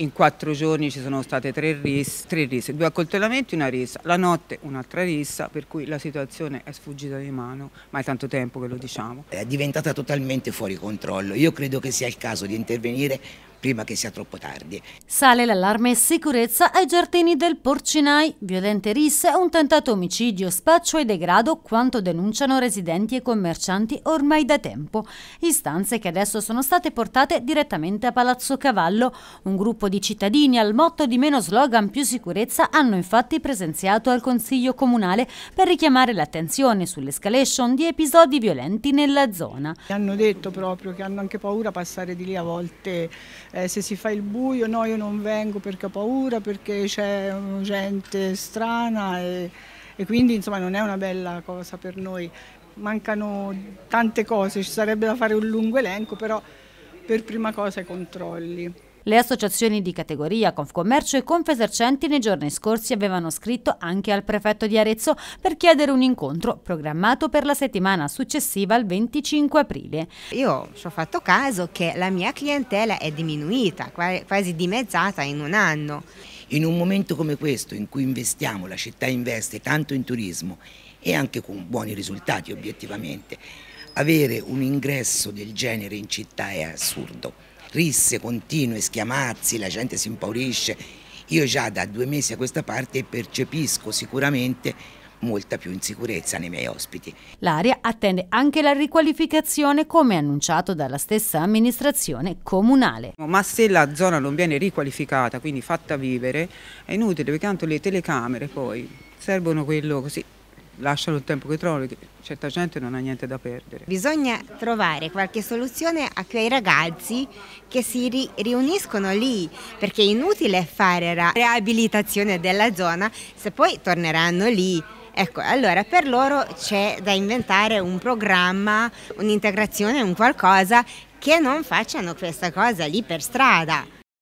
In quattro giorni ci sono state tre risse, tre risse, due accoltellamenti e una rissa, la notte un'altra rissa, per cui la situazione è sfuggita di mano, ma è tanto tempo che lo diciamo. È diventata totalmente fuori controllo, io credo che sia il caso di intervenire prima che sia troppo tardi. Sale l'allarme sicurezza ai giardini del Porcinai, violente risse, un tentato omicidio, spaccio e degrado quanto denunciano residenti e commercianti ormai da tempo. Istanze che adesso sono state portate direttamente a Palazzo Cavallo. Un gruppo di cittadini al motto di meno slogan più sicurezza hanno infatti presenziato al Consiglio Comunale per richiamare l'attenzione sull'escalation di episodi violenti nella zona. Hanno detto proprio che hanno anche paura a passare di lì a volte eh, se si fa il buio no io non vengo perché ho paura, perché c'è mm, gente strana e, e quindi insomma non è una bella cosa per noi. Mancano tante cose, ci sarebbe da fare un lungo elenco, però per prima cosa i controlli. Le associazioni di categoria, Confcommercio e Confesercenti nei giorni scorsi avevano scritto anche al prefetto di Arezzo per chiedere un incontro programmato per la settimana successiva al 25 aprile. Io ci ho fatto caso che la mia clientela è diminuita, quasi dimezzata in un anno. In un momento come questo in cui investiamo, la città investe tanto in turismo e anche con buoni risultati obiettivamente, avere un ingresso del genere in città è assurdo risse continue, schiamazzi, la gente si impaurisce. Io già da due mesi a questa parte percepisco sicuramente molta più insicurezza nei miei ospiti. L'area attende anche la riqualificazione come annunciato dalla stessa amministrazione comunale. Ma se la zona non viene riqualificata, quindi fatta vivere, è inutile perché tanto le telecamere poi servono quello così lasciano il tempo che trovano, certa gente non ha niente da perdere. Bisogna trovare qualche soluzione a quei ragazzi che si ri riuniscono lì, perché è inutile fare la riabilitazione della zona se poi torneranno lì. Ecco, allora per loro c'è da inventare un programma, un'integrazione, un qualcosa che non facciano questa cosa lì per strada.